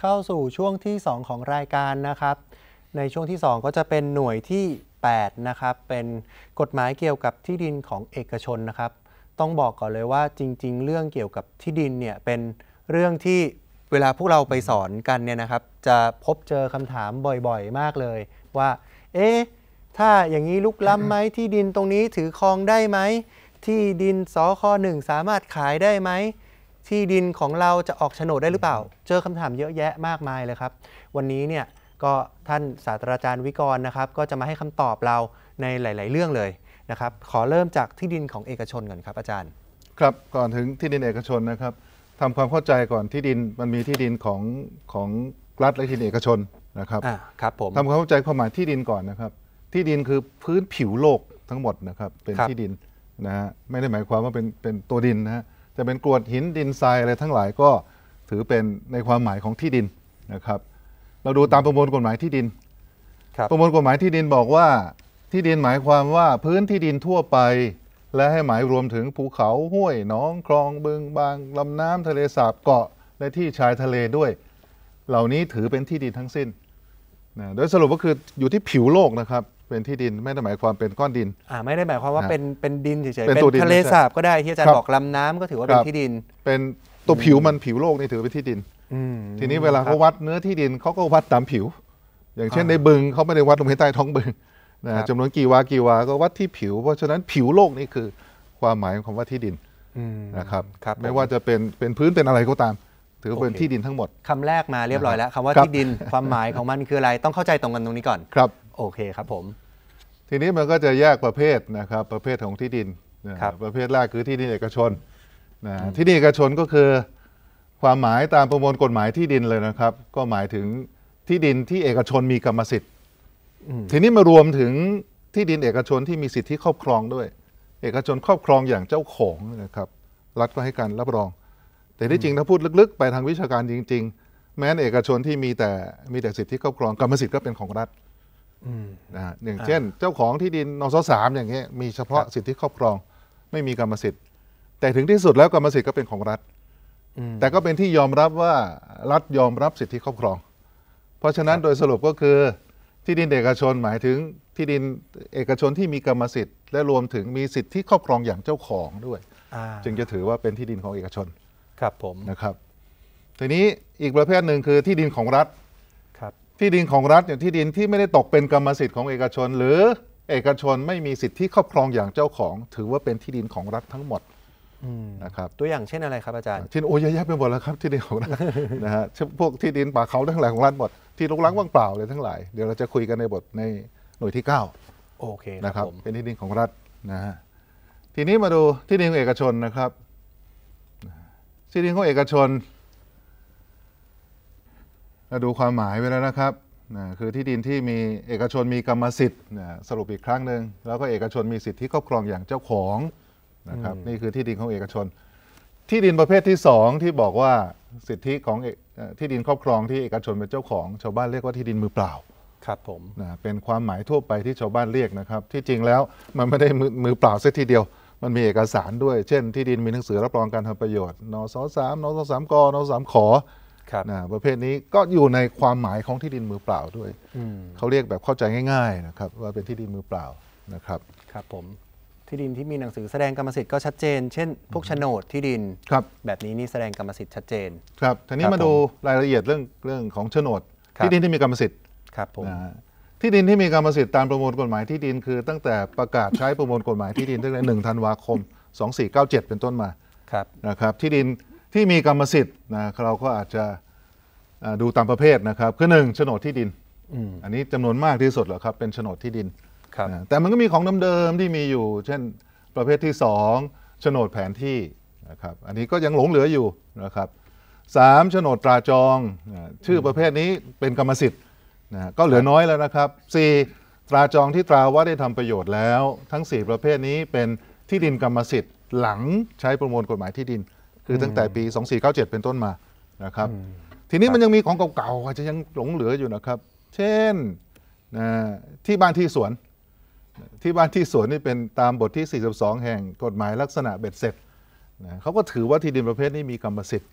เข้าสู่ช่วงที่ 2 ของรายการนะครับ ในช่วงที่ 2 ก็จะเป็นหน่วยที่8นะครับเป็นกฎหมายเกี่ยวกับที่ดินของเอกชนนะครับต้องบอกก่อนเลยว่าจริงๆ เรื่องเกี่ยวกับที่ดินเนี่ยเป็นเรื่องที่เวลาพวกเราไปสอนกันเนี่ยนะครับ จะพบเจอคำถามบ่อยๆ มากเลย ว่าเอ๊ะถ้าอย่างนี้ลุกล้ำไหมที่ดินตรงนี้ถือครองได้ไหม ที่ดินสคหนึ่งสามารถขายได้ไหมที่ดินของเราจะออกโฉนดได้หรือเปล่า เจอคำถามเยอะแยะมากมายเลยครับ วันนี้เนี่ยก็ท่านศาสตราจารย์วิกรนะครับ ก็จะมาให้คำตอบเราในหลาย ๆ เรื่องเลยนะครับ ขอเริ่มจากที่ดินของเอกชนก่อนครับอาจารย์ ครับ ก่อนถึงที่ดินเอกชนนะครับทำความเข้าใจก่อนที่ดินมันมีที่ดินของของรัฐและที่ดินเอกชนนะครับครับผมทำความเข้าใจความหมายที่ดินก่อนนะครับ ที่ดินคือพื้นผิวโลกทั้งหมดนะครับ เป็นที่ดินนะฮะ ไม่ได้หมายความว่าเป็นเป็นตัวดินนะฮะจะเป็นกรวดหินดินทรายอะไรทั้งหลายก็ถือเป็นในความหมายของที่ดินนะครับ เราดูตามประมวลกฎหมายที่ดินประมวลกฎหมายที่ดินบอกว่าที่ดินหมายความว่าพื้นที่ดินทั่วไป และให้หมายรวมถึงภูเขาห้วยหนองคลอง บึงบางลำน้ำทะเลสาบเกาะและที่ชายทะเลด้วย เหล่านี้ถือเป็นที่ดินทั้งสิ้นนะโดยสรุปก็คืออยู่ที่ผิวโลกนะครับเป็นที่ดินไม่ได้หมายความเป็นก้อนดินอ่าไม่ได้หมายความว่าเป็นเป็นดินเฉยๆเป็นทะเลสาบก็ได้ที่อาจารย์บอกลำน้ำก็ถือว่าเป็นที่ดิน เป็นตัวผิวมันผิวโลกนี่ถือเป็นที่ดินทีนี้เวลาเขาวัดเนื้อที่ดินเขาก็วัดตามผิว อย่างเช่นในบึงเขาไม่ได้วัดลงไปใต้ท้องบึงนะจำนวนกี่วากี่วาก็วัดที่ผิวเพราะฉะนั้นผิวโลกนี่คือความหมายของคำว่าที่ดินนะครับรบไม่ว่าจะเป็นเป็นพื้นเป็นอะไรก็ตาม ถือเป็นที่ดินทั้งหมด คำแรกมาเรียบร้อยแล้วคำว่าที่ดินความหมายของมันคืออะไรต้องเข้าใจตรงกันตรงนี้ก่อนครับโอเคครับผม ทีนี้มันก็จะแยกประเภทนะครับประเภทของที่ดินรประเภทแรกคือที่ดินเอกชนนะที่ดินเอกชนก็คือความหมายตามประมวลกฎหมายที่ดินเลยนะครับ ก็หมายถึงที่ดินที่เอกชนมีกรรมสิทธิ์ ทีนี้มารวมถึงที่ดินเอกชนที่มีสิทธิครอบครองด้วย เอกชนครอบครองอย่างเจ้าของนะครับ รัฐก็ให้การรับรอง แต่ที่จริงถ้าพูดลึกๆ ไปทางวิชาการจริง ๆ แม้นเอกชนที่มีแต่มีแต่สิทธิครอบครองกรรมสิทธิ์ก็เป็นของรัฐนะอย่างเช่น เจ้าของที่ดินนสสามอย่างเงี้ยมีเฉพาะสิทธิครอบครองไม่มีกรรมสิทธิ์แต่ถึงที่สุดแล้วกรรมสิทธิ์ก็เป็นของรัฐแต่ก็เป็นที่ยอมรับว่ารัฐยอมรับสิทธิครอบครอง เพราะฉะนั้นโดยสรุปก็คือที่ดินเอกชนหมายถึงที่ดินเอกชนที่มีกรรมสิทธิ์และรวมถึงมีสิทธิครอบครองอย่างเจ้าของด้วยจึงจะถือว่าเป็นที่ดินของเอกชนครับผมนะครับ ทีนี้อีกประเภทหนึ่งคือที่ดินของรัฐที่ดินของรัฐอย่างที่ดินที่ไม่ได้ตกเป็นกรรมสิทธิ์ของเอกชน หรือเอกชนไม่มีสิทธิที่ครอบครองอย่างเจ้าของ ถือว่าเป็นที่ดินของรัฐทั้งหมดนะครับตัวอย่างเช่นอะไรครับอาจารย์ที่โอ้เยอะแยะไปหมดแล้วครับที่ดินของรัฐนะฮะพวกที่ดินป่าเขาทั้งหลายของรัฐหมดที่ลุกล้างว่างเปล่าเลยทั้งหลายเดี๋ยวเราจะคุยกันในบทในหน่วยที่9โอเคนะครับเป็นที่ดินของรัฐนะฮะทีนี้มาดูที่ดินของเอกชนนะครับที่ดินของเอกชนกาดูความหมายไปแล้วนะครับนะคือที่ดินที่มีเอกชนมีกรรมสิทธิ์นะสรุปอีกครั้งหนึ่ง แล้วก็เอกชนมีสิทธิที่ครอบครองอย่างเจ้าของนะครับนี่คือที่ดินของเอกชน ที่ดินประเภทที่ 2 ที่บอกว่าสิทธิของที่ดินครอบครองที่เอกชนเป็นเจ้าของชาวบ้านเรียกว่าที่ดินมือเปล่าครับผมนะเป็นความหมายทั่วไปที่ชาวบ้านเรียกนะครับที่จริงแล้วมันไม่ได้มือเปล่าเสียทีเดียว มันมีเอกสารด้วยเช่นที่ดินมีหนังสือรับรองการทำประโยชน์นสสามนสสามกนสสามขอนะประเภทนี้ก็อยู่ในความหมายของที่ดินมือเปล่าด้วยเขาเรียกแบบเข้าใจง่ายๆนะครับว่าเป็นที่ดินมือเปล่านะครับครับผม ที่ดินที่มีหนังสือแสดงกรรมสิทธิ์ก็ชัดเจน เช่น พวกโฉนดที่ดินครับแบบนี้นี่แสดงกรรมสิทธิ์ชัดเจนครับทีนี้มาดูรายละเอียดเรื่องเรื่องของโฉนด ที่ดินที่มีกรรมสิทธิ์ครับผมที่ดินที่มีกรรมสิทธิ์ตามประมวลกฎหมายที่ดินคือตั้งแต่ประกาศใช้ประมวลกฎหมายที่ดินตั้งแต่หนึ่งธันวาคม 2497 เป็นต้นมาครับนะครับที่ดินที่มีกรรมสิทธิ์นะเราก็อาจจะดูตามประเภทนะครับคือหนึ่งโฉนดที่ดินอันนี้จำนวนมากที่สุดเหรอครับเป็นโฉนดที่ดินแต่มันก็มีของเดิมๆที่มีอยู่ เช่นประเภทที่2โฉนดแผนที่นะครับอันนี้ก็ยังหลงเหลืออยู่นะครับสามโฉนดตราจองชื่อประเภทนี้เป็นกรรมสิทธิ์นะก็เหลือน้อยแล้วนะครับสี่ตราจองที่ตราว่าได้ทำประโยชน์แล้ว ทั้ง 4 ประเภทนี้เป็นที่ดินกรรมสิทธิ์หลังใช้ประมวลกฎหมายที่ดินคือตั้งแต่ปี 2497 เป็นต้นมา นะครับ ทีนี้มันยังมีของเก่าๆอาจจะยังหลงเหลืออยู่นะครับ เช่นนะที่บ้านที่สวน ที่บ้านที่สวนนี่เป็นตามบทที่ 42 แห่ง กฎหมายลักษณะเบ็ดเสร็จนะเขาก็ถือว่าที่ดินประเภทนี้มีกรรมสิทธิ์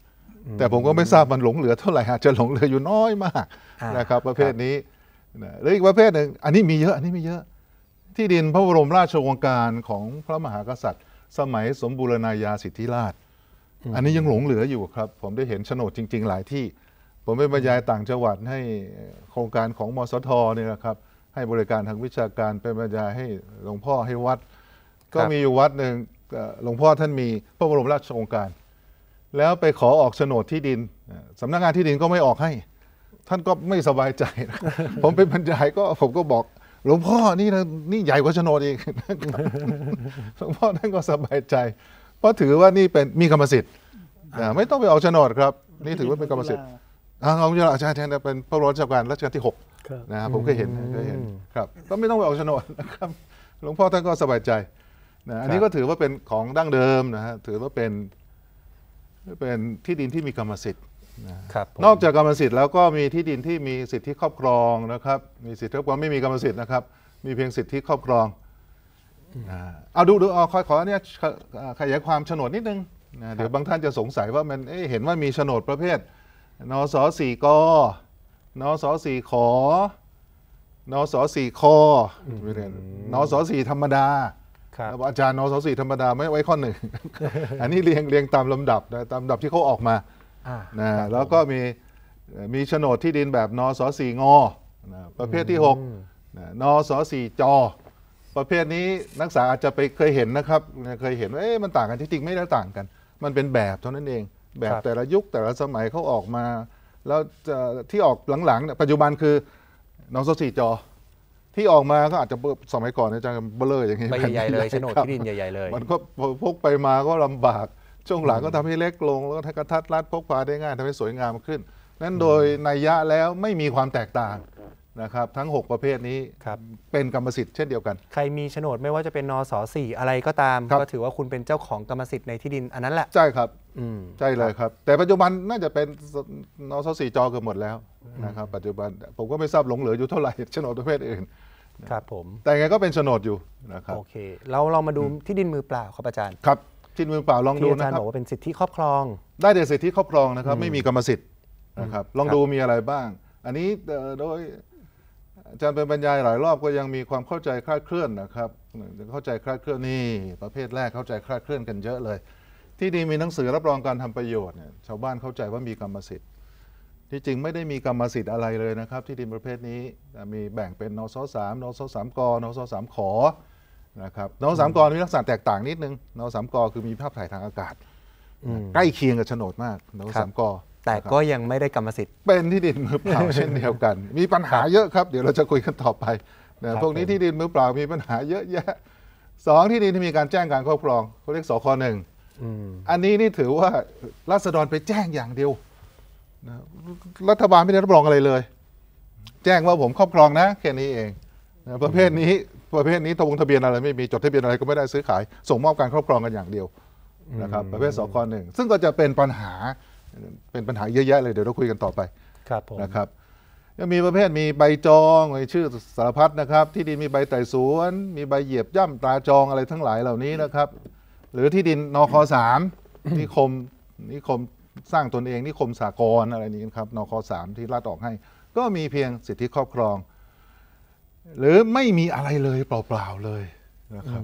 แต่ผมก็ไม่ทราบมันหลงเหลือเท่าไหร่จจะหลงเหลืออยู่น้อยมากนะครับประเภทนี้หรืออีกประเภทหนึ่งอันนี้มีเยอะ อันนี้มีเยอะ ที่ดินพระบรมราชโองการของพระมหากษัตริย์ สมัยสมบูรณาญาสิทธิราชอันนี้ยังหลงเหลืออยู่ครับ ผมได้เห็นโฉนดจริง ๆหลายที่ ผมไปบรรยายต่างจังหวัดให้โครงการของมสทเนี่ยนะครับ ให้บริการทางวิชาการไปบรรยายให้หลวงพ่อให้วัด ก็มีอยู่วัดหนึ่งหลวงพ่อท่านมีพระบรมราชโองการ แล้วไปขอออกโฉนดที่ดินสำนักงานที่ดินก็ไม่ออกให้ ท่านก็ไม่สบายใจ ผมไปบรรยายก็ผมก็บอกหลวงพ่อนี่นี่ใหญ่กว่าโฉนดอีกหลวงพ่อท่านก็สบายใจราะถือว่านี่เป็นมีกรรมสิทธิ์ไม่ต้องไปเอาโฉนดครับ นี่ถือว่าเป็นกรรมสิทธิ์อาของเราอาจารย์เป็นพระราชการรัชกาลที่6นะครับผมเคยเห็นเคยเห็นครับก็ไม่ต้องไปเอาโฉนดนะครับหลวงพ่อท่านก็สบายใจนะอันนี้ก็ถือว่าเป็นของดั้งเดิมนะฮะถือว่าเป็น เป็นที่ดินที่มีกรรมสิทธิ์นนอกจากกรรมสิทธิ์แล้วก็มีที่ดินที่มีสิทธิครอบครองนะครับมีสิทธิครอบครองไม่มีกรรมสิทธิ์นะครับมีเพียงสิทธิครอบครองเอาดูดูขอขอเนี่ยขยายความโฉนดนิดนึงเดี๋ยวบางท่านจะสงสัยว่ามันเห็นว่ามีโฉนดประเภท นสสี่กนสสี่ขอนสสี่คอนสสี่ธรรมดาอาจารย์นสสี่ธรรมดาไม่ไว้ข้อหนึ่ง อันนี้เรียงเรียงตามลำดับตามลำดับที่เขาออกมานะแล้วก็มีมีโฉนดที่ดินแบบนสสี่งอประเภทที่ 6นสสี่จอประเภทนี้นักศึกษาอาจจะไปเคยเห็นนะครับเคยเห็นว่ามันต่างกันที่จริงไม่ได้ต่างกัน มันเป็นแบบเท่านั้นเอง แบบแต่ละยุคแต่ละสมัยเขาออกมาแล้วที่ออกหลังๆปัจจุบันคือน้องโซสี่จอ ที่ออกมาก็อาจจะสมัยก่อนอาจารย์เบลออย่างนี้ใหญ่เลยโฉนดที่ดินใหญ่ๆเลยมันก็พกไปมาก็ลำบากช่วงหลังก็ทำให้เล็กลงแล้วก็กระทัดรัด พกพาได้ง่ายทำให้สวยงามขึ้นนั้นโดยนัยยะแล้วไม่มีความแตกต่างนะครับทั้ง 6 ประเภทนี้เป็นกรรมสิทธิ์เช่นเดียวกัน ใครมีโฉนดไม่ว่าจะเป็นนสสี่อะไรก็ตาม ก็ถือว่าคุณเป็นเจ้าของกรรมสิทธิ์ในที่ดินอันนั้นแหละ ใช่ครับใช่เลยครับแต่ปัจจุบันน่าจะเป็นนสสี่จอเกือบหมดแล้วนะครับปัจจุบันผมก็ไม่ทราบหลงเหลืออยู่เท่าไหร่โฉนดประเภทอื่นครับผมแต่ไงก็เป็นโฉนดอยู่นะครับโอเคเราลองมาดูที่ดินมือเปล่าครับอาจารย์ครับที่ดินมือเปล่าลองดูนะครับอาจารย์บอกว่าเป็นสิทธิครอบครอง ได้แต่สิทธิครอบครองนะครับไม่มีกรรมสิทธิ์นะครับลองดูมีอะไรบ้าง อันนี้โดยอาจารย์เป็นบรรยายหลายรอบก็ยังมีความเข้าใจคลาดเคลื่อนนะครับเข้าใจคลาดเคลื่อนนี่ประเภทแรกเข้าใจคลาดเคลื่อนกันเยอะเลย ที่นี่มีหนังสือรับรองการทำประโยชน์เนี่ยชาวบ้านเข้าใจว่ามีกรรมสิทธิ์ ที่จริงไม่ได้มีกรรมสิทธิ์อะไรเลยนะครับ ที่ดินประเภทนี้ มีแบ่งเป็นนสสามนสสามกนสสามขอนะครับนสสามกมีลักษณะแตกต่างนิดนึงนสสามกคือมีภาพถ่ายทางอากาศ ใกล้เคียงกับโฉนดมากนสสามกแต่ก็ยังไม่ได้กรรมสิทธิ์ เป็น ที่ดินมือเปล่าเช่นเดียวกัน มีปัญหาเยอะครับ เดี๋ยวเราจะคุยกันต่อไปนะพวกนี้ที่ดินมือเปล่ามีปัญหาเยอะแยะสองที่ดินที่มีการแจ้งการครอบครองเขาเรียกสคหนึ่งอันนี้นี่ถือว่ารัษฎรไปแจ้งอย่างเดียวรัฐบาลไม่ได้รับรองอะไรเลย แจ้งว่าผมครอบครองนะแค่นี้เองประเภทนี้ประเภทนี้ทะวงทะเบียนอะไรไม่มีจดทะเบียนอะไรก็ไม่ได้ซื้อขาย ส่งมอบการครอบครองกันอย่างเดียวนะครับประเภทสคหนึ่งซึ่งก็จะเป็นปัญหาเป็นปัญหาเยอะแยะเลยเดี๋ยวเราคุยกันต่อไปนะครับ ยังมีประเภทมีใบจองชื่อสารพัดนะครับ ที่ดินมีใบไต่สวนมีใบเหยียบย่ำตราจองอะไรทั้งหลายเหล่านี้นะครับหรือที่ดินนคสามนิคมนิคมสร้างตนเองนิคมสากลอะไรนี้ครับนคสามที่รัฐออกให้ ก็มีเพียงสิทธิครอบครอง หรือไม่มีอะไรเลยเปล่าๆเลยนะครับ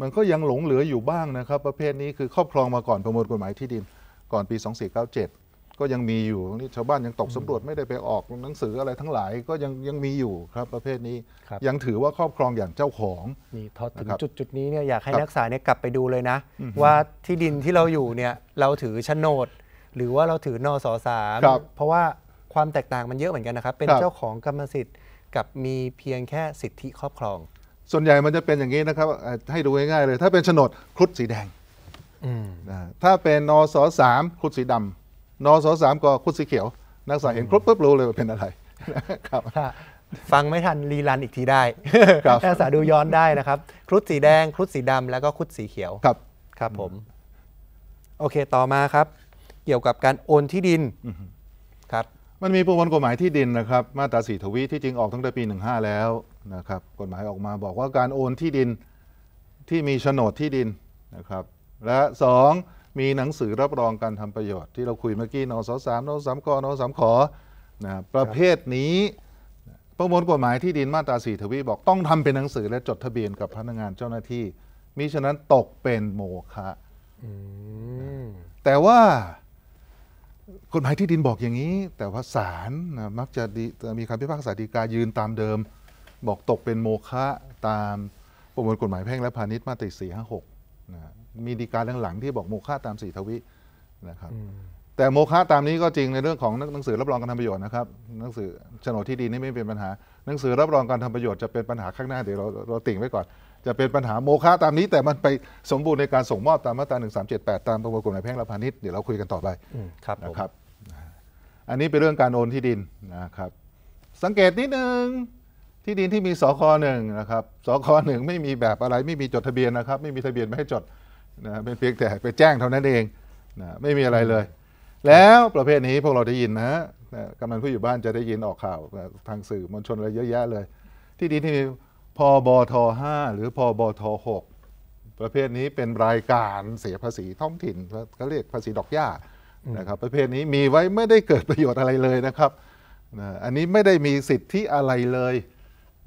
มันก็ยังหลงเหลืออยู่บ้างนะครับ ประเภทนี้คือครอบครองมาก่อนประมวลกฎหมายที่ดินก่อนปี 2497 ก็ยังมีอยู่นี่ชาวบ้านยังตกสำรวจไม่ได้ไปออกหนังสืออะไรทั้งหลายก็ยังยังมีอยู่ครับประเภทนี้ ยังถือว่าครอบครองอย่างเจ้าของนี่พอถึงจุดจุดนี้เนี่ยอยากให้นักศึกษาเนี่ยกลับไปดูเลยนะ ว่าที่ดินที่เราอยู่เนี่ยเราถือโฉนด หรือว่าเราถือนอสอสามเพราะว่าความแตกต่างมันเยอะเหมือนกันนะครับ เป็นเจ้าของกรรมสิทธิ์กับมีเพียงแค่สิทธิครอบครอง ส่วนใหญ่มันจะเป็นอย่างนี้นะครับให้ดูง่ายๆเลย ถ้าเป็นโฉนดครุฑสีแดงถ้าเป็นนสสามคุดสีดำนสสามก็คุดสีเขียว นักศึกษาเห็นครบปุ๊บรู้เลยว่าเป็นอะไรครับฟังไม่ทันรีรันอีกทีได้นักศึกษาดูย้อนได้นะครับ ครุดสีแดง ครุดสีดำ แล้วก็ครุดสีเขียวครับครับผม โอเคต่อมาครับ เกี่ยวกับการโอนที่ดินครับ มันมีประมวลกฎหมายที่ดินนะครับ มาตราสีทวีที่จริงออกตั้งแต่ปี15 แล้วนะครับ กฎหมายออกมาบอกว่าการโอนที่ดินที่มีโฉนดที่ดินนะครับและสองมีหนังสือรับรองการทำประโยชน์ที่เราคุยเมื่อกี้นสสามนสามกนสามขอนะประเภทนี้ ประมวลกฎหมายที่ดินมาตราสี่ทวีบอกต้องทำเป็นหนังสือและจดทะเบียนกับพนักงานเจ้าหน้าที่มิฉะนั้นตกเป็นโมฆะแต่ว่ากฎหมายที่ดินบอกอย่างนี้ แต่ว่าศาลนะมักจะมีคำพิพากษาฎีกายืนตามเดิมบอกตกเป็นโมฆะตามประมวลกฎหมายแพ่งและพาณิชย์มาตรา456นะมีดีการหลังๆที่บอกโมฆะตามสี่ทวินะครับแต่โมฆะตามนี้ก็จริงในเรื่องของหนังสือรับรองการทำประโยชน์นะครับหนังสือโฉนดที่ดีนนี่ไม่เป็นปัญหาหนังสือรับรองการทำประโยชน์จะเป็นปัญหาข้างหน้าเดี๋ยวเราเราติ่งไว้ก่อน จะเป็นปัญหาโมฆะตามนี้แต่มันไปสมบูรณ์ในการส่งมอบตามมาตรา1378ตามประมวลกฎหมายแพ่งและพาณิชย์เดี๋ยวเราคุยกันต่อไปครับนะครับอันนี้เป็นเรื่องการโอนที่ดินนะครับสังเกตนิดนึง ที่ดินที่มีสคหนึ่งนะครับสคหนึ่งไม่มีแบบอะไรไม่มีจดทะเบียนนะครับไม่มีทะเบียนไม่ให้จดนะเป็นเพียงแต่ไปแจ้งเท่านั้นเองนะไม่มีอะไรเลย แล้วประเภทนี้พวกเราได้ยินนะฮะกำนันผู้อยู่บ้านจะได้ยินออกข่าวทางสื่อมวลชนอะไรเยอะแยะเลย ที่ดินที่มีพอบทห้าหรือพอบทหกประเภทนี้เป็นรายการเสียภาษีท้องถิ่นเขาเรียกภาษีดอกหญ้านะครับประเภทนี้มีไว้ไม่ได้เกิดประโยชน์อะไรเลยนะครับ อันนี้ไม่ได้มีสิทธิอะไรเลย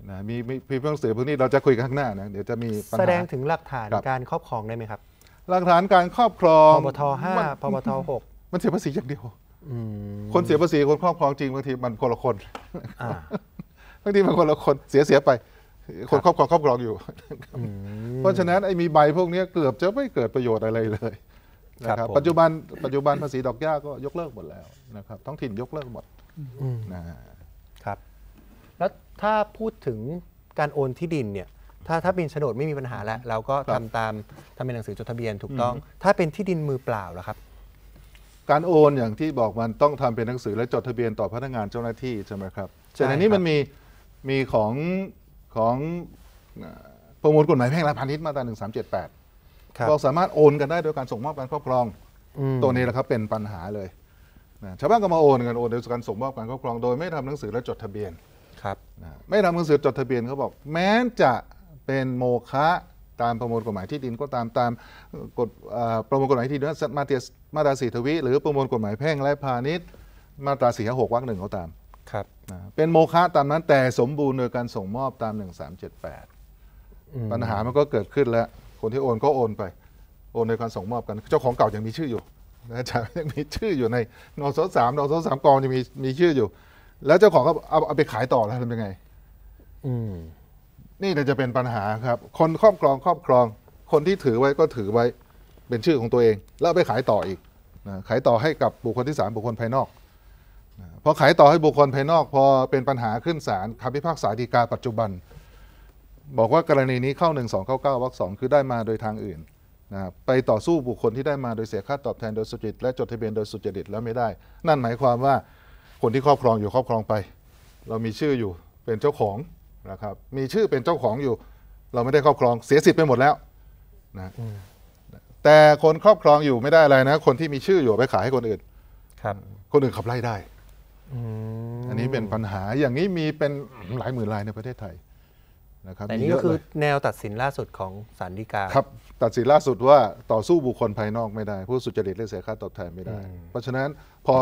นะมีพีเพ์หนังสือพวกนี้เราจะคุยกันข้างหน้านะเดี๋ยวจะมี แสดงถึงหลักฐานการครอบครองได้ไหมครับหลักฐานการครอบครองพบทห้าพบทหกมันเสียภาษีอย่างเดียว คนเสียภาษี คนครอบครองจริงบางทีมันคนละคนบางทีมันคนละคนเสียเสียไป คนครอบครองครอบครองอยู่ เพราะฉะนั้นไอ้มีใบพวกนี้เกือบจะไม่เกิดประโยชน์อะไรเลยนะครับปัจจุบันปัจจุบันภาษีดอกหญ้าก็ยกเลิกหมดแล้วนะครับ ท้องถิ่นยกเลิกหมดนะครับ แล้วถ้าพูดถึงการโอนที่ดินเนี่ยถ้าถ้าเป็นโฉนดไม่มีปัญหาแล้ว เราก็ทำตามทำเป็นหนังสือจดทะเบียนถูกต้อง ถ้าเป็นที่ดินมือเปล่าล่ะครับ การโอนอย่างที่บอกมันต้องทำเป็นหนังสือและจดทะเบียนต่อพนักงานเจ้าหน้าที่ ใช่ไหมครับแต่ในนี้มันมีมีของของประมวลกฎหมายแพ่งและพาณิชย์มาตรา1378งสามเราสามารถโอนกันได้โดยการส่งมอบการครอบครองอตัวนี้แหละครับเป็นปัญหาเลยชาวบ้านก็มาโอนกันโอนโดยการส่งมอบการครอบครองโดย ไม่ทำหนังสือและจดทะเบียนครับไม่ทำหนังสือจดทะเบียนเขาบอก แม้จะเป็นโมฆะตามประมวลกฎหมายที่ดินก็ตามตามกฎประมวลกฎหมายที่ดินมาตรามาตราสีทวีหรือประมวลกฎหมายแพ่งและพาณิชย์มาตราสี่หกวรรคหนึ่งเขาตาม ครับเป็นโมฆะตามนั้นแต่สมบูรณ์โดยการส่งมอบตามหนึ่งสามเจ็ดแปดปัญหามันก็เกิดขึ้นแล้ว คนที่โอนก็โอนไปโอนโดยการส่งมอบกัน เจ้าของเก่ายังมีชื่ออยู่นะจ๊ะยังมีชื่ออยู่ในนสสามนสสามกองยังมีมีชื่ออยู่ แล้วเจ้าของก็เอาเอาไปขายต่อแล้วทำยังไง อืมนี่จะเป็นปัญหาครับ คนครอบครองครอบครอง คนที่ถือไว้ก็ถือไว้เป็นชื่อของตัวเอง แล้วไปขายต่ออีกนะขายต่อให้กับบุคคลที่ 3 บุคคลภายนอกนะพอขายต่อให้บุคคลภายนอก พอเป็นปัญหาขึ้นศาลคำพิพากษาฎีกาปัจจุบัน บอกว่ากรณีนี้เข้า1 2 9 9วรรคสองคือ ได้มาโดยทางอื่นนะไปต่อสู้บุคคลที่ได้มาโดยเสียค่าตอบแทนโดยสุจริตและจดทะเบียนโดยสุจริต แล้วไม่ได้ นั่นหมายความว่าคนที่ครอบครองอยู่ครอบครองไป เรามีชื่ออยู่เป็นเจ้าของนะครับมีชื่อเป็นเจ้าของอยู่ เราไม่ได้ครอบครองเสียสิทธิ์ไปหมดแล้วนะแต่คนครอบครองอยู่ไม่ได้อะไรนะ คนที่มีชื่ออยู่ไปขายให้คนอื่นครับคนอื่นขับไล่ได้อันนี้เป็นปัญหาอย่างนี้มีเป็นหลายหมื่นรายในประเทศไทยนะครับแต่นี่ก็คือแนวตัดสินล่าสุดของศาลฎีกาครับตัดสินล่าสุดว่าต่อสู้บุคคลภายนอกไม่ได้ ผู้สุจริตีลกเสียค่าตอบแทนไม่ได้ เพราะฉะนั้นพอ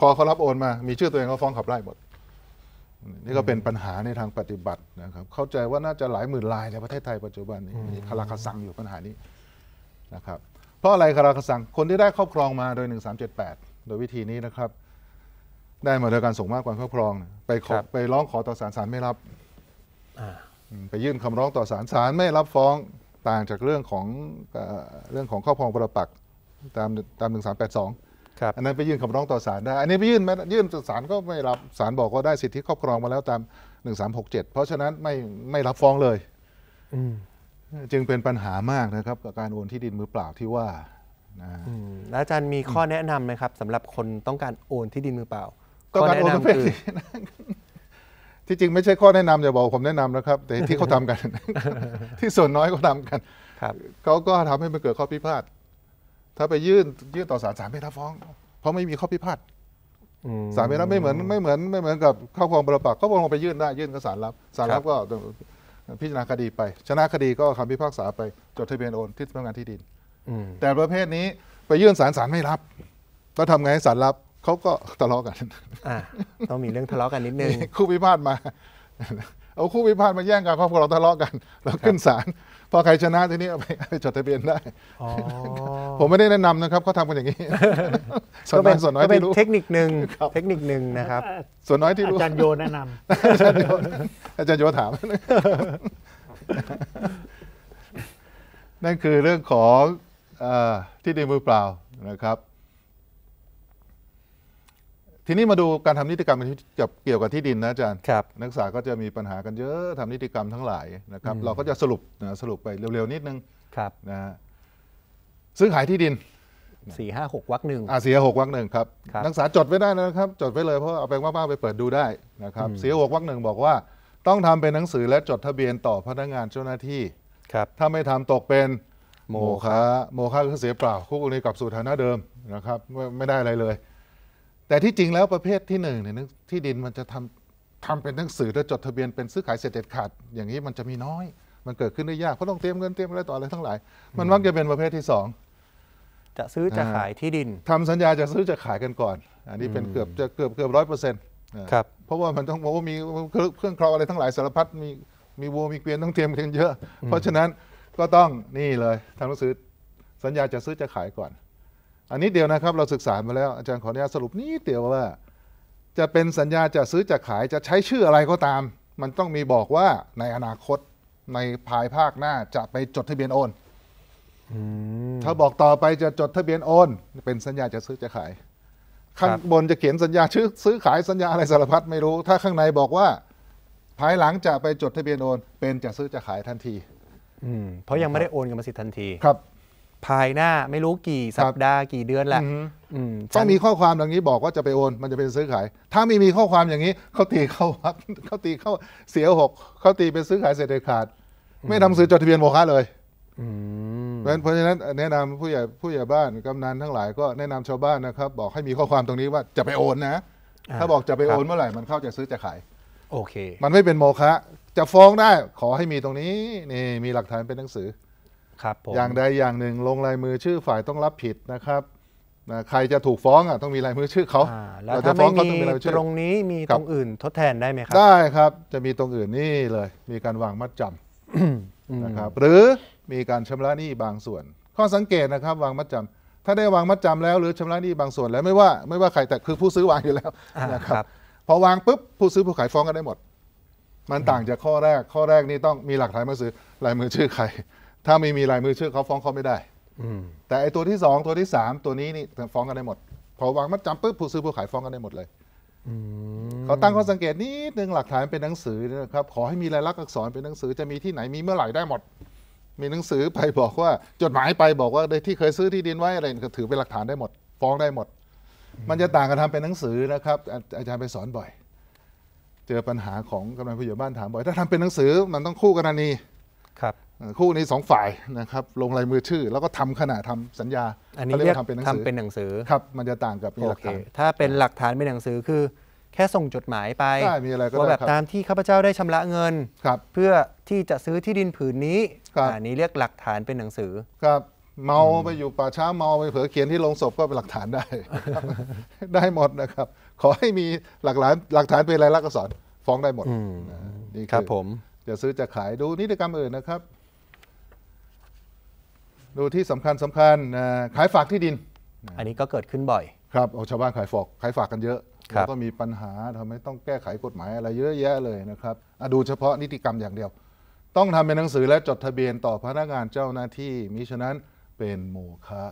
พอเขารับโอนมามีชื่อตัวเองเขาฟ้องขับไล่หมดนี่ก็เป็นปัญหาในทางปฏิบัตินะครับ เข้าใจว่าน่าจะหลายหมื่นลายในประเทศไทยปัจจุบันนี้คาราคาซังอยู่ปัญหานี้นะครับ เพราะอะไรคาราคาซัง คนที่ได้ครอบครองมาโดย 1378 โดยวิธีนี้นะครับ ได้มาโดยการส่งมากกว่าครอบครอง ไปขอไปร้องขอต่อศาลศาลไม่รับ ไปยื่นคำร้องต่อศาลศาลไม่รับฟ้องต่างจากเรื่องของเรื่องของครอบครองประปักตามตามหนึ่งสามแปดสองอันนั้นไปยื่นคำร้องต่อศาลได้ อันนี้ไปยื่นหมยื่นต่อศาลก็ไม่รับ ศาลบอกว่าได้สิทธิครอบครองมาแล้วตาม 1367 เพราะฉะนั้นไม่ไม่รับฟ้องเลย จึงเป็นปัญหามากนะครับ กับการโอนที่ดินมือเปล่าที่ว่าแล้วอาจารย์มีข้อแนะนำไหมครับสำหรับคนต้องการโอนที่ดินมือเปล่า ก็การโอนป็นที่จริงไม่ใช่ข้อแนะนำอย่าบอกผมแนะนำนะครับ แต่ที่เขาทำกัน ที่ส่วนน้อยเขาทำกันเขาก็ทำให้มันเกิดข้อพิพาทถ้าไปยื่นยื่นต่อศาลศาลไม่รับฟ้อง เพราะไม่มีข้อพิพาทศาลไม่รับไม่เหมือนไม่เหมือนไม่เหมือนกับข้อควองปรปักก็ครอองไปยื่นได้ยื่นก็ศาลรับศาลรับก็พิจารณาคดีไป ชนะคดีก็คำพิพากษาไปจดทะเบียนโอนที่สำนักงานที่ดินแต่ประเภทนี้ไปยื่นศาลศาลไม่รับ ก็ทํทำไงให้ศาลรับเขาก็ทะเลาะกันต้องมีเรื่องทะเลาะกันนิดนึงคู่พิพาทมาเอาคู่พิพาทมาแย่งกันเพราะพวกเราทะเลาะกัน แล้วขึ้นศาลพอใครชนะทีนี้เอาไปจดทะเบียนได้ ผมไม่ได้แนะนำนะครับเขาทำกันอย่างนี้ ส่วนน้อยส่วนน้อยก็เป็ที่นรู้เทคนิคหนึ่งเทคนิคหนึ่งนะครับ ส่วนน้อยที่รู้อาจารย์โยแนะนำ อาจารย์โยอาจารย์โยถาม นั่นคือเรื่องของที่ดินมือเปล่านะครับทีนี้มาดูการทำนิติกรรมกับเกี่ยวกับที่ดินนะอาจารย์ครับนักศึกษาก็จะมีปัญหากันเยอะทำนิติกรรมทั้งหลายนะครับเราก็จะสรุปนะสรุปไปเร็วๆ นิดนึงครับนะซื้อขายที่ดินสี่ห้าหกวักหนึ่งอ่าสี่หกวักหนึ่งครับ นักศึกษาจดไว้ได้นะครับ จดไว้เลย เพราะเอาไปว่างๆไปเปิดดูได้นะครับสี่หกวักหนึ่งบอกว่า ต้องทำเป็นหนังสือและจดทะเบียนต่อพนักงานเจ้าหน้าที่ครับถ้าไม่ทำตกเป็นโมฆะโมฆะคือเสียเปล่าคู่กรณีกลับสู่ฐานะเดิมนะครับไม่ได้อะไรเลยแต่ที่จริงแล้วประเภทที่หนึ่งเนี่ยที่ดินมันจะทำทำเป็นหนังสือและจดทะเบียนเป็นซื้อขายเสร็จเด็ดขาดอย่างนี้มันจะมีน้อย มันเกิดขึ้นได้ยากเพราะต้องเตรียมเงินเตรียมอะไรต่ออะไรทั้งหลาย มันมักจะเป็นประเภทที่สองจะซื้อจะขายที่ดิน ทำสัญญาจะซื้อจะขายกันก่อนอันนี้เป็นเกือบจะเกือบเกือบร้อยเปอร์เซ็นต์ครับเพราะว่ามันต้องบอกว่ามีเครื่องครองอะไรทั้งหลายสารพัดมีมีวัวมีเกวียนต้องเตรียมเกินเยอะเพราะฉะนั้นก็ต้องนี่เลยทำหนังสือสัญญาจะซื้อจะขายก่อนอันนี้เดียวนะครับเราศึกษามาแล้วอาจารย์ขออนุญาตสรุปนี้เดียวว่า จะเป็นสัญญาจะซื้อจะขายจะใช้ชื่ออะไรก็ตาม มันต้องมีบอกว่าในอนาคตในภายภาคหน้าจะไปจดทะเบียนโอนถ้าบอกต่อไปจะจดทะเบียนโอนเป็นสัญญาจะซื้อจะขายข้างบนจะเขียนสัญญาชื่อซื้อขายสัญญาอะไรสารพัดไม่รู้ถ้าข้างในบอกว่า ภายหลังจะไปจดทะเบียนโอนเป็นจะซื้อจะขายทันทีเพราะยังไม่ได้โอนกรรมสิทันทีครับภายหน้า ไม่รู้กี่สัปดาห์กี่เดือนแหละต้องมีข้อความดังนี้บอกว่าจะไปโอนมันจะเป็นซื้อขาย ถ้าไม่มีข้อความอย่างนี้เขาตีเข้าัเขาตีเข้าเสียหกเขาตีเป็นซื้อขายเสร็จเด็ดขาด ไม่ทำซื้อจดทะเบียนโมฆะเลยเพราะฉะนั้น แนะนำผู้ใหญ่ผู้ใหญ่บ้านกำนันทั้งหลายก็แนะนำชาวบ้านนะครับ บอกให้มีข้อความตรงนี้ว่าจะไปโอนนะ ถ้าบอกจะไปโอนเมื่อไหร่มันเข้าจะซื้อจะขาย โอเค มันไม่เป็นโมฆะจะฟ้องได้ขอให้มีตรงนี้นี่มีหลักฐานเป็นหนังสือครับอย่างใดอย่างหนึ่งลงลายมือชื่อฝ่ายต้องรับผิดนะครับใครจะถูกฟ้องอ่ะต้องมีลายมือชื่อเขาเราจะฟ้องเขาต้องมีลายมือชื่อตรงนี้มีตรงอื่นทดแทนได้ไหมครับได้ครับ จะมีตรงอื่นนี่เลย มีการวางมัดจำนะครับหรือมีการชำระหนี้บางส่วน ข้อสังเกตนะครับวางมัดจำ ถ้าได้วางมัดจำแล้วหรือชำระหนี้บางส่วนแล้วไม่ว่าไม่ว่าใครแต่คือผู้ซื้อวางอยู่แล้วนะครับ พอวางปุ๊บผู้ซื้อผู้ขายฟ้องกันได้หมด มันต่างจากข้อแรก ข้อแรกนี่ต้องมีหลักฐานมาซื้อลายมือชื่อใครถ้าไม่มีลายมือชื่อเขาฟ้องเขาไม่ได้ แต่ไอตัวที่สองตัวที่สามตัวนี้นี่ฟ้องกันได้หมด พอวางมัดจำปุ๊บผู้ซื้อผู้ขายฟ้องกันได้หมดเลยเขาตั้งข้อสังเกตนิด นึง หลักฐานเป็นหนังสือนะครับ ขอให้มีลายลักษณ์อักษรเป็นหนังสือจะมีที่ไหนมีเมื่อไหร่ได้หมด มีหนังสือไปบอกว่า จดหมายไปบอกว่าได้ที่เคยซื้อที่ดินไว้อะไรก็ถือเป็นหลักฐานได้หมด ฟ้องได้หมด มันจะต่างกันทำเป็นหนังสือนะครับ อาจารย์ไปสอนบ่อย เจอปัญหาของกำนันผู้ใหญ่บ้านถามบ่อยถ้าทำเป็นหนังสือมันต้องคู่กรณีคู่นี้สองฝ่ายนะครับลงลายมือชื่อ แล้วก็ทำขณะทำสัญญา อันนี้เรียกทำเป็นหนังสือทำเป็นหนังสือครับ มันจะต่างกับมีหลักฐานถ้าเป็นหลักฐานเป็นหนังสือคือ แค่ส่งจดหมายไปว่าแบบตามที่ข้าพเจ้าได้ชำระเงินเพื่อที่จะซื้อที่ดินผืนนี้อันนี้เรียกหลักฐานเป็นหนังสือ ครับเมาไปอยู่ป่าช้าเมาไปเผลอเขียนที่ลงศพก็เป็นหลักฐานได้ ได้หมดนะครับ ขอให้มีหลักฐานหลักฐานเป็นลายลักษณ์อักษรฟ้องได้หมดนี่ครับ ผมจะซื้อจะขายดูนิติกรรมอื่นนะครับดูที่สำคัญสำคัญขายฝากที่ดิน อันนี้ก็เกิดขึ้นบ่อย ครับเอาชาวบ้านขายฝากขายฝากกันเยอะแล้วก็มีปัญหาทำให้ต้องแก้ไขกฎหมายอะไรเยอะแยะเลยนะครับดูเฉพาะนิติกรรมอย่างเดียว ต้องทำเป็นหนังสือและจดทะเบียนต่อพนักงานเจ้าหน้าที่มิฉะนั้นเป็นโมฆะ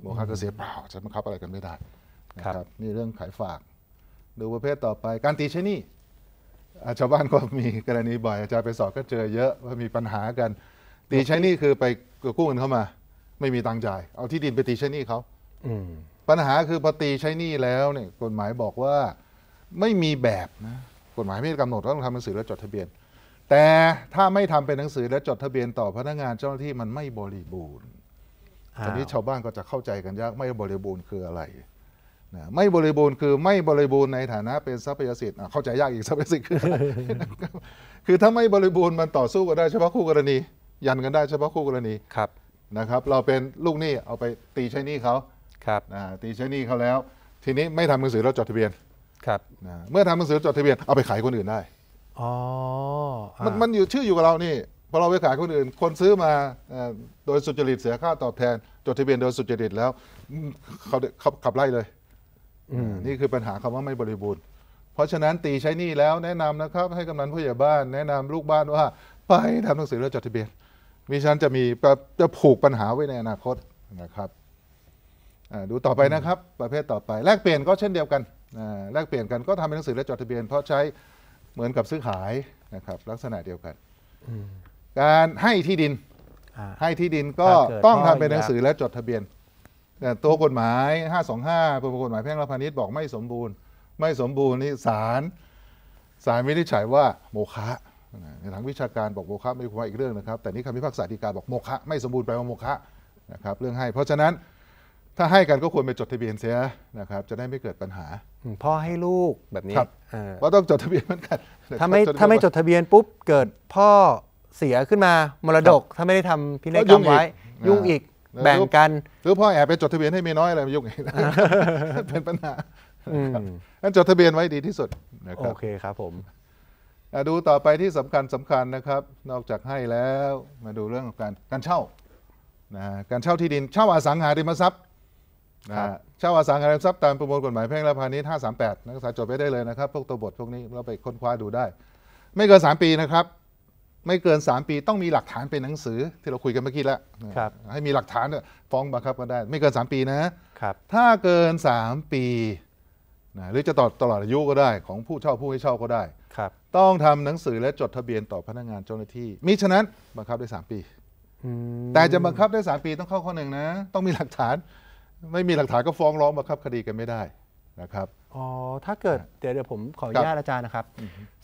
โมฆะก็เสียเปล่าจะบังคับอะไรกันไม่ได้นะครับนี่เรื่องขายฝาก ดูประเภทต่อไปการตีใช้นี่ ชาวบ้านก็มีกรณีบ่อย อาจารย์ไปสอบก็เจอเยอะว่ามีปัญหากัน ตีใช้นี่คือไปกู้เงินเข้ามาไม่มีตังจ่ายเอาที่ดินไปตีใช้หนี้เขาปัญหาคือพอตีใช้หนี้แล้วเนี่ยกฎหมายบอกว่าไม่มีแบบนะกฎหมายไม่ได้กำหนดว่าต้องทำหนังสือและจดทะเบียน แต่ถ้าไม่ทำเป็นหนังสือและจดทะเบียนต่อพนักงานเจ้าหน้าที่มันไม่บริบูรณ์ทีนี้ชาวบ้านก็จะเข้าใจกันยากไม่บริบูรณ์คืออะไรนะไม่บริบูรณ์คือไม่บริบูรณ์ในฐานะ เป็นทรัพยสิทธิ์เข้าใจยากอีกทรัพยสิทธิ์คือคือถ้าไม่บริบูรณ์มันต่อสู้กันได้เฉพาะคู่กรณี ยันกันได้เฉพาะคู่กรณีครับนะครับเราเป็นลูกหนี้เอาไปตีใช้หนี้เขาครับตีใช้หนี้เขาแล้ว ทีนี้ไม่ทำหนังสือเราจดทะเบียนครับนะเมื่อทำหนังสือจดทะเบียนเอาไปขายคนอื่นได้อ๋อะมันมันอยู่ชื่ออยู่กับเรานี่พอเราไปขายคนอื่น คนซื้อมาโดยสุจริตเสียค่าตอบแทนจดทะเบียนโดยสุจริตแล้วเขาเขาขับไล่เลยนี่คือปัญหาคำว่าไม่บริบูรณ์เพราะฉะนั้นตีใช้หนี่แล้วแนะนำนะครับ ให้กำนันผู้ใหญ่บ้าน แนะนำลูกบ้านว่า ไปทำหนังสือแล้วจดทะเบียนมิฉะนั้นจะมีจะผูกปัญหาไว้ในอนาคตนะครับดูต่อไปนะครับ ประเภทต่อไปแลกเปลี่ยนก็เช่นเดียวกันแลกเปลี่ยนกันก็ทำเป็นหนังสือและจดทะเบียนเพราะใช้เหมือนกับซื้อขายนะครับ ลักษณะเดียวกันการให้ที่ดินให้ที่ดินก็ต้องทำเป็นหนังสือและจดทะเบียนแตัวกฎหมาย 525ประมวลกฎหมายแพ่งและพาณิชย์บอกไม่สมบูรณ์ ไม่สมบูรณ์นี่ศาลศาลวินิจฉัยว่าโมฆะในทางวิชาการบอกโมฆะไม่ควรอีกเรื่องนะครับ แต่นี่คำพิพากษาฎีกาบอกโมฆะไม่สมบูรณ์แปลว่าโมฆะนะครับเรื่องให้ เพราะฉะนั้น ถ้าให้กันก็ควรไปจดทะเบียนเสียนะครับจะได้ไม่เกิดปัญหา พ่อให้ลูกแบบนี้ว่าต้องจดทะเบียนเหมือนกันถ้าไม่ถ้าไม่จดทะเบียนปุ๊บเกิด พ่อเสียขึ้นมามรดกถ้าไม่ได้ทำพินัยกรรมไว้ ยุ่งอีกแบ่งกันหรือพ่อแอบไปจดทะเบียนให้เมียน้อยอะไรยุ่งอีกเป็นปัญหาอันจดทะเบียนไว้ดีที่สุดโอเคครับ ผมดูต่อไปที่สำคัญสำคัญนะครับ นอกจากให้แล้วมาดูเรื่องของการการเช่านะการเช่าที่ดินเช่าอสังหาริมทรัพย์นะเช่าอสังหาริมทรัพย์ตามประมวลกฎหมายแพ่งและพาณิชย์538นักศึกษาจบไปได้เลยนะครับพวกตัวบทพวกนี้เราไปค้นคว้าดูได้ ไม่เกิน 3 ปีนะครับ ไม่เกิน 3 ปี ต้องมีหลักฐานเป็นหนังสือที่เราคุยกันเมื่อกี้แล้วให้มีหลักฐานฟ้องบังคับก็ได้ไม่เกิน 3 ปีนะครับถ้าเกิน 3 ปีนะหรือจะตลอดตลอดอายุก็ได้ ของผู้เช่าผู้ให้เช่าก็ได้ครับต้องทำหนังสือและจดทะเบียนต่อพนักงานเจ้าหน้าที่มิฉะนั้นบังคับได้ 3 ปี แต่จะบังคับได้ 3 ปีต้องเข้าข้อหนึ่งนะ ต้องมีหลักฐานไม่มีหลักฐานก็ฟ้องร้องบังคับ คดีกันไม่ได้นะครับอ๋อถ้าเกิดเดี๋ยวเดี๋ยวผมขออนุญาตอาจารย์นะครับ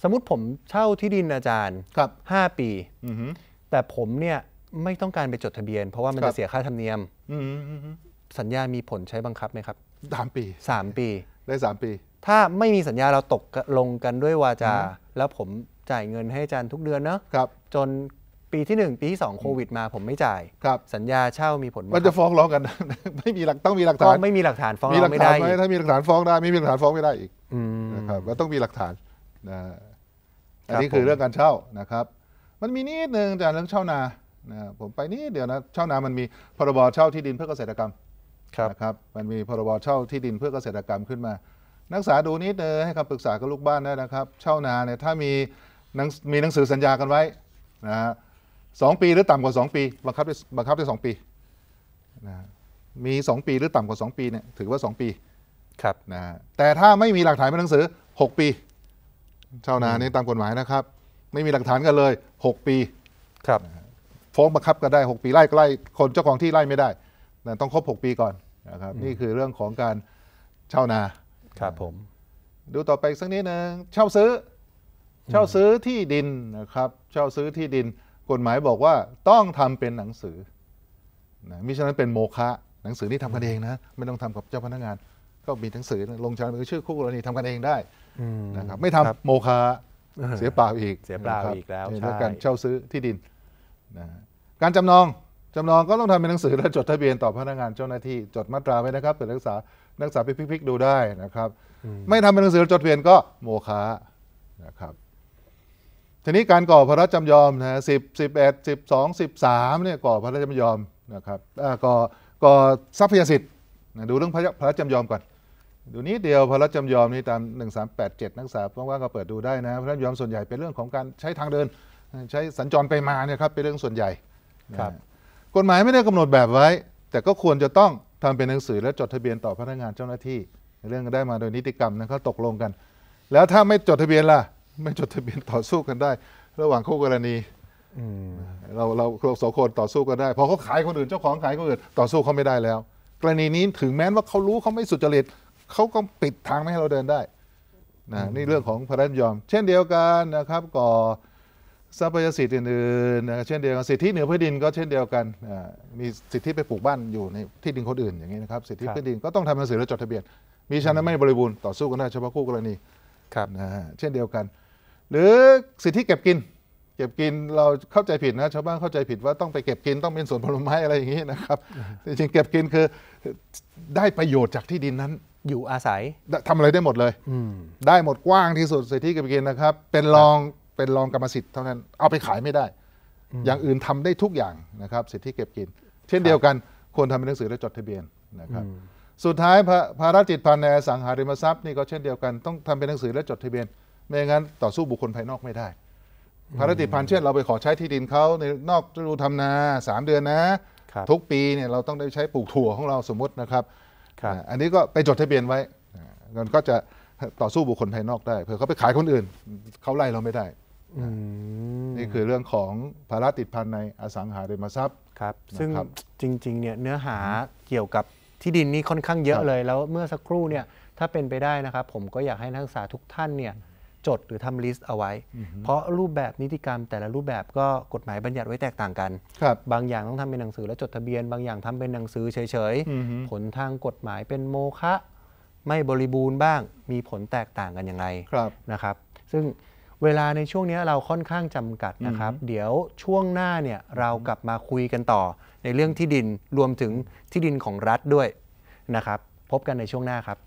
สมมติผมเช่าที่ดินอาจารย์ครับ 5 ปี แต่ผมเนี่ยไม่ต้องการไปจดทะเบียนเพราะว่ามันจะเสียค่าธรรมเนียมสัญญา มีผลใช้บังคับไหมครับสามปีสามปีได้สามปีถ้า ไม่มีสัญญาเราตกลงกันด้วยวาจา แล้วผมจ่ายเงินให้อาจารย์ทุกเดือนเนาะครับจนปีที่1ปีที่2โควิดมาผมไม่จ่ายครับสัญญาเช่ามีผลมันจะฟ้องร้องกัน ไม่มีหลักต้องมีหลักฐานไม่มีหลักฐานฟ้องมีหลักไม่ฐาได้นไหมถ้ามีหลักฐานฟ้องได้ไม่มีหลักฐานฟ้องไม่ได้อีกนะครับว่าต้องมีหลักฐานนะอันนี้คือเรื่องการเช่านะครับ มันมีนิดนึงจากเรื่องเช่านานะผมไปนิดเดียวนะเช่านามันมีพรบเช่าที่ดินเพื่อเกษตรกรรมครับนะครับ มันมีพรบเช่าที่ดินเพื่อเกษตรกรรมขึ้นมานักศึกษาดูนิดเนยให้คำปรึกษากับลูกบ้านได้นะครับเช่านาเนี่ยถ้ามีมีหนังสือสัญญากันไว้นะสองปีหรือต่ำกว่า 2 ปีบังคับได้บังคับได้สองปีนะมี 2 ปีหรือต่ำกว่า 2 ปีเนี่ยถือว่า 2 ปีครับนะแต่ถ้าไม่มีหลักฐานเป็นหนังสือ 6 ปีเช่านานี่ตามกฎหมายนะครับไม่มีหลักฐานกันเลย 6 ปีครับฟ้องบังคับก็ได้ 6 ปีไล่ไล่คนเจ้าของที่ไล่ไม่ได้ ต้องครบ 6 ปีก่อนนะครับนี่คือเรื่องของการเช่านาครับผม ดูต่อไปสักนิดนะเช่าซื้อ เช่าซื้อที่ดินนะครับ เช่าซื้อที่ดินกฎหมายบอกว่าต้องทำเป็นหนังสือนะมิฉะนั้นเป็นโมฆะหนังสือนี่ทำกันเองนะ ไม่ต้องทำกับเจ้าพนักงาน ก็มีหนังสือ ลงชามือชื่อคู่กรณีทำกันเองได้นะครับไม่ทำโมฆะเสียเปล่าอีกเสียเปล่าอีกแล้วใช่การเช่าซื้อที่ดินนะการจำนองจำนองก็ต้องทำเป็นหนังสือและจดทะเบียนต่อพนักงานเจ้าหน้าที่จดมาตราไว้นะครับเปื่อรักษานักศึกษาไปพลิกๆ ดูได้นะครับไม่ทำเป็นหนังสือจดเพียนก็โมฆะนะครับทีนี้การก่อพระราชจำยอมนะสิบสิบเอ็ดสิบสองสิบสามเนี่ยก่อพระราชจำยอมนะครับก่อก่อทรัพยสิทธิ์ดูเรื่องพระราชจำยอมก่อนดูนี้เดียวพระราชจำยอมนี่ตามหนึ่งสามแปดเจ็ดนักศึกษาว่างๆก็เปิดดูได้นะพระราชจำยอมส่วนใหญ่เป็นเรื่องของการใช้ทางเดินใช้สัญจรไปมาเนี่ยครับเป็นเรื่องส่วนใหญ่ครับกฎหมายไม่ได้กำหนดแบบไว้ แต่ก็ควรจะต้องทำเป็นหนังสือและจดทะเบียนต่อพนักงานเจ้าหน้าที่เรื่องได้มาโดยนิติกรรมนะครับตกลงกัน แล้วถ้าไม่จดทะเบียนล่ะไม่จดทะเบียนต่อสู้กันได้ ระหว่างคู่กรณีเราเราสองคนต่อสู้กันได้พอเขาขายคนอื่น เจ้าของขายคนอื่นต่อสู้เขาไม่ได้แล้ว กรณีนี้ถึงแม้ว่าเขารู้เขาไม่สุจริตเขาก็ปิดทางไม่ให้เราเดินได้นะนี่เรื่องของพระราชยอม เช่นเดียวกันนะครับก่อทรัพยสิทธิ์อื่นๆเช่นเดียวกันสิทธิเหนือพื้นดินก็เช่นเดียวกัน มีสิทธิไปปลูกบ้านอยู่ในที่ดินคนอื่นอย่างนี้นะครับ สิทธิพื้นดินก็ต้องทำหนังสือและจดทะเบียน มีชั้นไม่บริบูรณ์ต่อสู้กันได้เฉพาะคู่กรณีครับนะเช่นเดียวกัน หรือสิทธิเก็บกิน เก็บกินเราเข้าใจผิดนะชาวบ้านเข้าใจผิดว่าต้องไปเก็บกินต้องเป็นสวนผลไม้อะไรอย่างนี้นะครับจริงๆเก็บกินคือได้ประโยชน์จากที่ดินนั้น อยู่อาศัย ทำอะไรได้หมดเลยได้หมดกว้างที่สุดสิทธิเก็บกินนะครับ เป็นรองเป็นรองกรรมสิทธิ์เท่านั้นเอาไปขายไม่ได้ อย่างอื่นทำได้ทุกอย่างนะครับ สิทธิเก็บกิน เช่นเดียวกันควรทำเป็นหนังสือและจดทะเบียนนะครับ สุดท้ายภารกิจพันในสังหาริมทรัพย์ นี่ก็เช่นเดียวกันต้องทำเป็นหนังสือและจดทะเบียน ไม่งั้นต่อสู้บุคคลภายนอกไม่ได้ภารกิจพันเช่น เราไปขอใช้ที่ดินเขาในนอกฤดูทำนาสามเดือนนะ ทุกปีเนี่ยเราต้องได้ใช้ปลูกถั่วของเราสมมตินะครับ อันนี้ก็ไปจดทะเบียนไว้มันก็จะต่อสู้บุคคลภายนอกได้เผื่อเขาไปขายคนอื่นเขาไล่เราไม่ได้นี่คือเรื่องของภาระติดพันในอสังหาริมทรัพย์ ครับ ซึ่งจริงๆ เนี่ยเนื้อหาเกี่ยวกับที่ดินนี่ค่อนข้างเยอะเลย แล้วเมื่อสักครู่เนี่ยถ้าเป็นไปได้นะครับ ผมก็อยากให้นักศึกษาทุกท่านเนี่ยจดหรือทำลิสต์เอาไว้ เพราะรูปแบบนิติกรรมแต่ละรูปแบบก็กฎหมายบัญญัติไว้แตกต่างกัน ครับ บางอย่างต้องทำเป็นหนังสือและจดทะเบียน บางอย่างทำเป็นหนังสือเฉยๆ ผลทางกฎหมายเป็นโมฆะไม่บริบูรณ์บ้างมีผลแตกต่างกันยังไงนะครับ ซึ่งเวลาในช่วงนี้เราค่อนข้างจำกัดนะครับ เดี๋ยวช่วงหน้าเนี่ยเรากลับมาคุยกันต่อ ในเรื่องที่ดินรวมถึงที่ดินของรัฐด้วยนะครับ พบกันในช่วงหน้าครับ